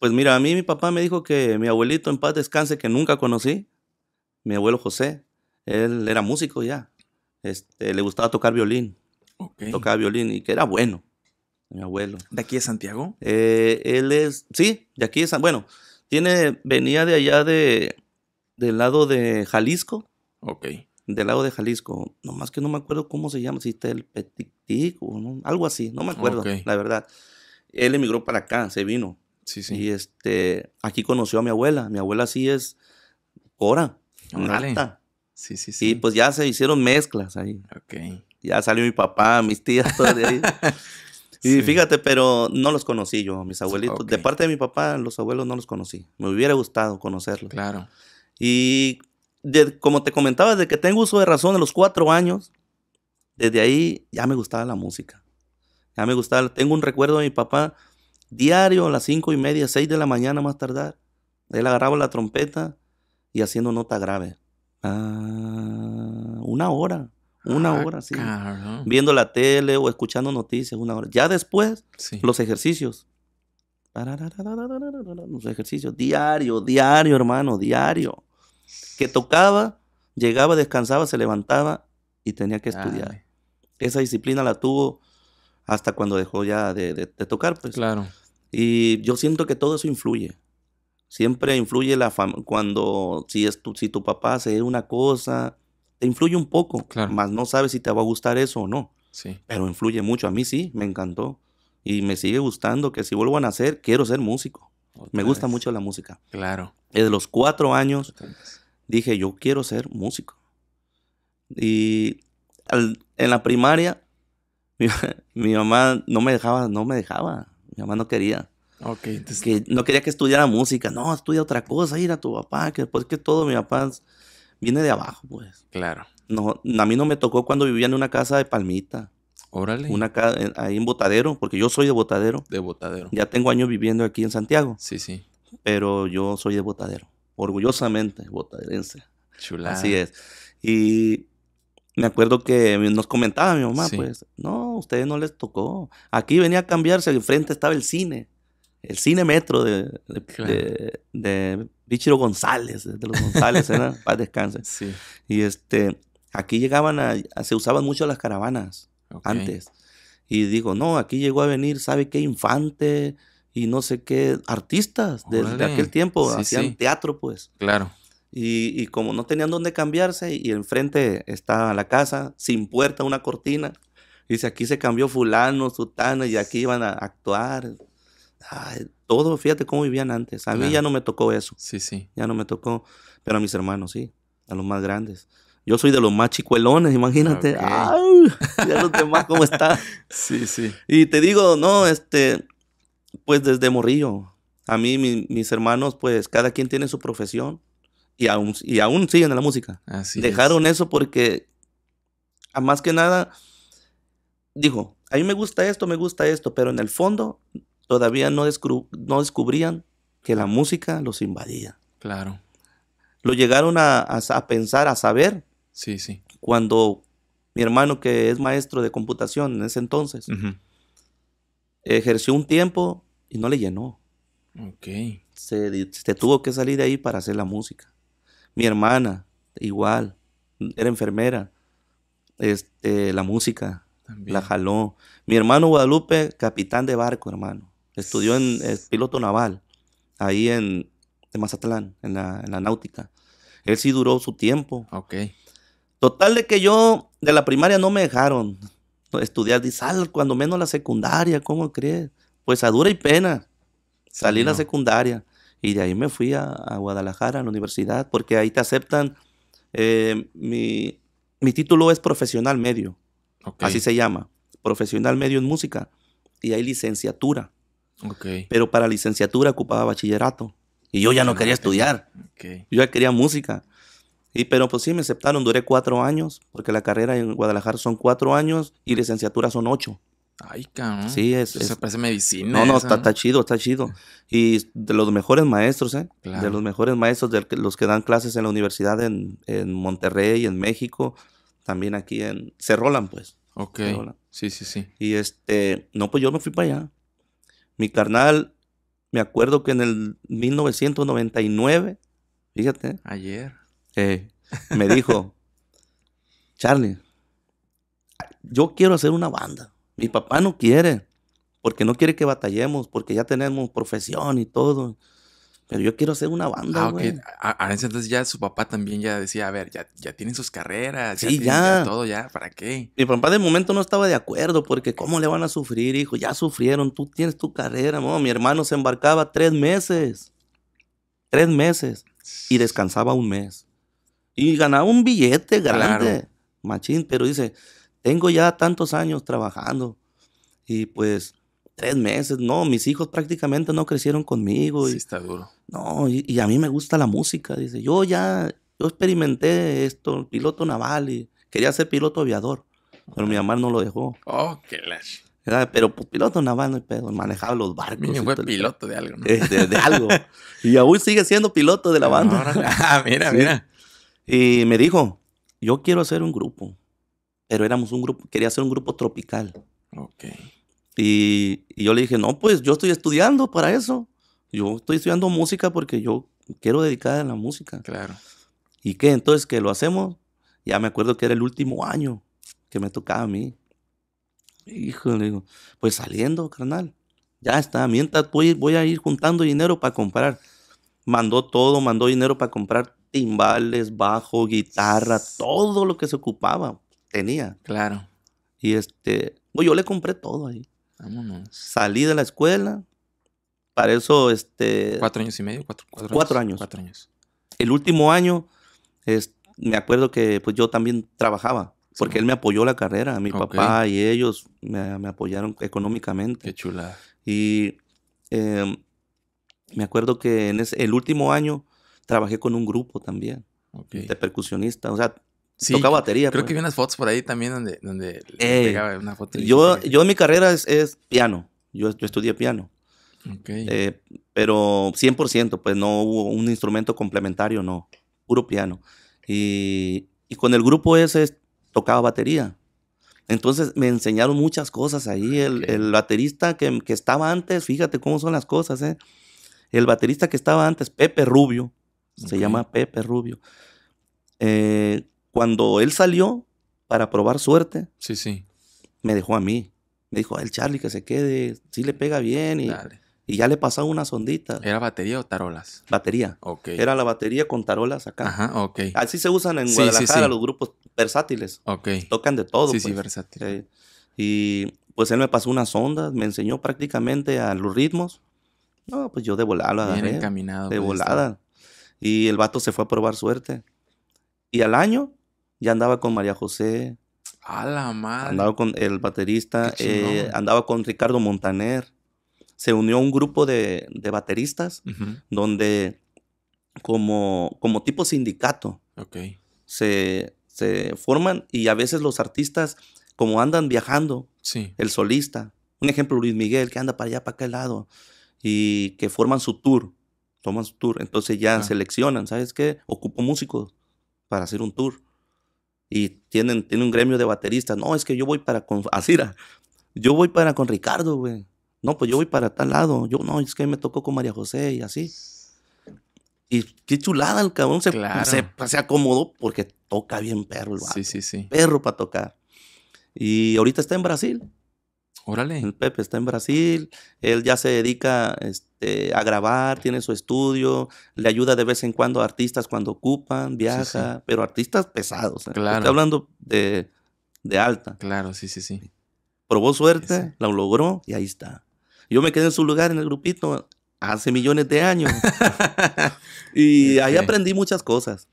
Pues mira, a mí mi papá me dijo que mi abuelito en paz descanse, que nunca conocí, mi abuelo José, él era músico ya, este, le gustaba tocar violín, tocaba violín y que era bueno, mi abuelo. ¿De aquí de Santiago? Eh, él es, sí, de aquí de Santiago, bueno, tiene, venía de allá de, del lado de Jalisco. Ok. Del lado de Jalisco, nomás que no me acuerdo cómo se llama, si está el Petictic o algo así, no me acuerdo, la verdad. Él emigró para acá, se vino y este, aquí conoció a mi abuela. Mi abuela sí es Cora, nata. Sí, sí, sí. Y pues ya se hicieron mezclas ahí. Ok. Ya salió mi papá, mis tías, todo de ahí. y fíjate, pero no los conocí yo, mis abuelitos. De parte de mi papá, los abuelos no los conocí. Me hubiera gustado conocerlos. Claro. Y como te comentaba, desde que tengo uso de razón, a los cuatro años, desde ahí ya me gustaba la música. Ya me gustaba. Tengo un recuerdo de mi papá Diario a las cinco y media, seis de la mañana más tardar. Él agarraba la trompeta y haciendo nota grave. Ah, una hora, una ah, hora, sí. Viendo la tele o escuchando noticias, una hora. Ya después, los ejercicios. Los ejercicios, diario, diario, hermano, diario. Que tocaba, llegaba, descansaba, se levantaba y tenía que estudiar. Esa disciplina la tuvo hasta cuando dejó ya de, de tocar, pues. Claro. Y yo siento que todo eso influye. Siempre influye la Cuando, si, es tu, si tu papá hace una cosa, te influye un poco. Más no sabes si te va a gustar eso o no. Sí. Pero influye mucho. A mí sí, me encantó. Y me sigue gustando que si vuelvo a nacer, quiero ser músico. me gusta mucho la música. Claro. Desde los cuatro años dije, yo quiero ser músico. Y en la primaria, mi, mi, mamá no me dejaba, no me dejaba. Mi mamá no quería. Ok. Que no quería que estudiara música. No, estudia otra cosa, ir a tu papá, que después que todo, mi papá viene de abajo, pues. Claro. No, a mí no me tocó cuando vivía en una casa de palmita. Órale. Una casa eh, ahí en Botadero, porque yo soy de Botadero. De Botadero. Ya tengo años viviendo aquí en Santiago. Sí, sí. Pero yo soy de Botadero. Orgullosamente botaderense. Chulada. Así es. Y me acuerdo que nos comentaba mi mamá, pues, no, a ustedes no les tocó. Aquí venía a cambiarse, al frente estaba el cine, el cine metro de, de, Bichiro González, de los González, ¿verdad? ¿eh? Paz descanse. Y este, aquí llegaban a, se usaban mucho las caravanas antes. Y digo, no, aquí llegó a venir, ¿sabe qué? Infante y no sé qué, artistas de, aquel tiempo, hacían teatro, pues. Claro. Y, como no tenían dónde cambiarse y enfrente estaba la casa, sin puerta, una cortina, dice aquí se cambió fulano, sutano y aquí iban a actuar. todo, fíjate cómo vivían antes. A mí ya no me tocó eso. Sí, sí. Ya no me tocó, pero a mis hermanos sí, a los más grandes. Yo soy de los más chicuelones, imagínate. Ay, ya los demás cómo está sí, sí. Y te digo, no, este, pues desde morrillo. A mí mis hermanos, pues cada quien tiene su profesión y aún, siguen en la música. Así Dejaron eso porque, a más que nada, dijo, a mí me gusta esto, me gusta esto, pero en el fondo todavía no, no descubrían que la música los invadía. Claro. Lo llegaron a, pensar, a saber. Sí, sí. Cuando mi hermano, que es maestro de computación en ese entonces, ejerció un tiempo y no le llenó. Ok. se tuvo que salir de ahí para hacer la música. Mi hermana, igual, era enfermera. Este, la música, la jaló. Mi hermano Guadalupe, capitán de barco, hermano. Estudió en piloto naval, ahí en, Mazatlán, en la, náutica. Él sí duró su tiempo. Total de que yo de la primaria no me dejaron estudiar. Dice, sal cuando menos la secundaria, ¿cómo crees? Pues a dura y pena. Salí la secundaria. Y de ahí me fui a, Guadalajara, a la universidad, porque ahí te aceptan. Eh, mi, título es profesional medio, así se llama, profesional medio en música. Y hay licenciatura. Pero para licenciatura ocupaba bachillerato. Y yo ya no quería estudiar. Yo ya quería música. Y pero pues sí, me aceptaron, duré cuatro años, porque la carrera en Guadalajara son cuatro años y licenciatura son ocho. Ay, cabrón. Sí, es. Eso parece medicina. No, no, está, chido, está chido. Y de los mejores maestros, ¿eh? De los mejores maestros, de los que dan clases en la universidad en, en Monterrey, en México, también aquí en. Se rolan, pues. Ok. Sí, sí, sí. Y este. No, pues yo no fui para allá. Mi carnal, me acuerdo que en el 1999, fíjate. Ayer. Eh, me dijo, Charlie, yo quiero hacer una banda. Mi papá no quiere, porque no quiere que batallemos, porque ya tenemos profesión y todo. Pero yo quiero hacer una banda, ah, a, entonces ya su papá también ya decía, a ver, ya, ya tienen sus carreras, sí, ya, todo, ya, ¿para qué? Mi papá de momento no estaba de acuerdo, porque ¿cómo le van a sufrir, hijo? Ya sufrieron, tú tienes tu carrera, ¿no? Mi hermano se embarcaba tres meses, tres meses, y descansaba un mes. Y ganaba un billete grande, machín, pero dice, tengo ya tantos años trabajando y pues tres meses, no, mis hijos prácticamente no crecieron conmigo. Y, sí, está duro. No, y, a mí me gusta la música, dice, yo ya, yo experimenté esto, piloto naval y quería ser piloto aviador, pero mi mamá no lo dejó. Oh, qué lash. pero pues, piloto naval no hay pedo, manejaba los barcos. fue piloto de algo, ¿no? Eh, de, algo. y aún sigue siendo piloto de la ah, banda. ah, mira, mira. Y me dijo, yo quiero hacer un grupo pero éramos un grupo, quería hacer un grupo tropical. Ok. Y, yo le dije, no, pues yo estoy estudiando para eso. Yo estoy estudiando música porque yo quiero dedicarme a la música. Claro. ¿Y qué? Entonces, que lo hacemos. Ya me acuerdo que era el último año que me tocaba a mí. Hijo, le digo, pues saliendo, carnal. Ya está, mientras voy a ir juntando dinero para comprar. Mandó todo, mandó dinero para comprar timbales, bajo, guitarra, todo lo que se ocupaba tenía. Claro. Y este, Bueno, yo le compré todo ahí. Vámonos. Salí de la escuela. Para eso, este. Cuatro años y medio, cuatro, cuatro, años. Cuatro años. El último año, me acuerdo que pues yo también trabajaba. Porque él me apoyó la carrera. Mi papá y ellos me, apoyaron económicamente. Qué chula. Y em, me acuerdo que en el último año trabajé con un grupo también. De percusionista. O sea, Sí, tocaba batería. Creo pues. que vi unas fotos por ahí también donde, donde pegaba una foto. Yo, yo en mi carrera es, piano. Yo, estudié piano. Eh, pero 100%, pues no hubo un instrumento complementario, no. Puro piano. Y, y con el grupo ese tocaba batería. Entonces me enseñaron muchas cosas ahí. Ah, el, el baterista que, que, estaba antes, fíjate cómo son las cosas, ¿eh? El baterista que estaba antes, Pepe Rubio, se llama Pepe Rubio. Eh, cuando él salió para probar suerte, sí, sí. me dejó a mí. Me dijo, el Charlie que se quede, si le pega bien y, y ya le pasó una sondita. ¿Era batería o tarolas? Batería. Ok. Era la batería con tarolas acá. Ajá, ok. Así se usan en Guadalajara los grupos versátiles. Ok. Tocan de todo. Sí, sí, pues. versátil. Y pues él me pasó unas ondas, me enseñó prácticamente a los ritmos. No, pues yo de volada De pues, volada. Y el vato se fue a probar suerte. Y al año ya andaba con María José. A la madre. Andaba con el baterista, eh, andaba con Ricardo Montaner. Se unió un grupo de, bateristas donde como, como tipo sindicato. Se, forman y a veces los artistas, como andan viajando, el solista, un ejemplo Luis Miguel, que anda para allá, para aquel lado, y que forman su tour, toman su tour, entonces ya seleccionan, ¿sabes qué? Ocupo músicos para hacer un tour y tienen, un gremio de bateristas. No, es que yo voy para con Asira. Yo voy para con Ricardo, güey. No, pues yo voy para tal lado. Yo no, es que me tocó con María José y así. Y qué chulada el cabrón se, se, se, acomodó porque toca bien perro el Sí, sí, sí. Perro para tocar. Y ahorita está en Brasil. Órale. El Pepe está en Brasil, él ya se dedica este, a grabar, tiene su estudio, le ayuda de vez en cuando a artistas cuando ocupan, viaja, pero artistas pesados. ¿eh? Claro. Estoy hablando de, de, alta. Claro, sí, sí, sí. Probó suerte, la logró y ahí está. Yo me quedé en su lugar en el grupito hace millones de años. y ahí aprendí muchas cosas.